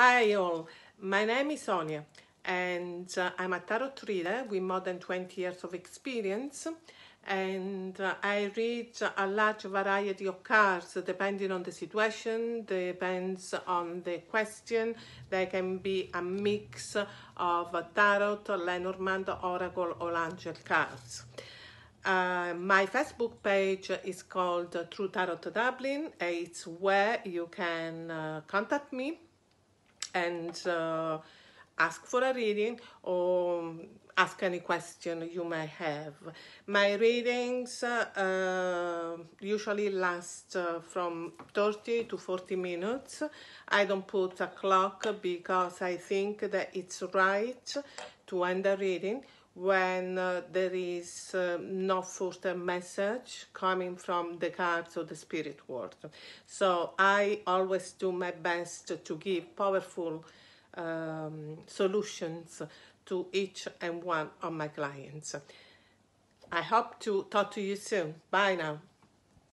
Hi all, my name is Sonia and uh, I'm a tarot reader with more than 20 years of experience and uh, I read a large variety of cards depending on the situation, depends on the question. There can be a mix of tarot, Lenormand, Oracle or Angel cards. Uh, my Facebook page is called True Tarot Dublin. It's where you can uh, contact me and uh, ask for a reading or um, ask any question you may have. My readings uh, usually last uh, from 30 to 40 minutes. I don't put a clock because I think that it's right to end a reading when uh, there is uh, no further message coming from the cards or the spirit world. So I always do my best to give powerful um, solutions to each and one of my clients. I hope to talk to you soon. Bye now.